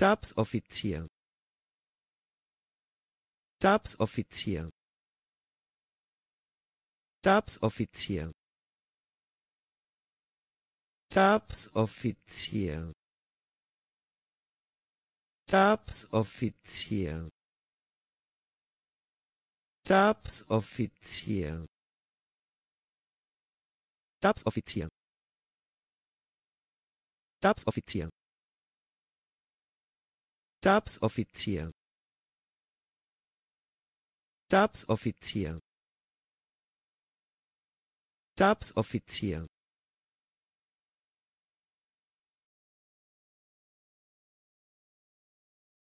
Stabsoffizier Stabsoffizier Stabsoffizier Stabsoffizier Stabsoffizier Stabsoffizier Stabsoffizier Stabsoffizier Stabsoffizier Stabsoffizier Stabsoffizier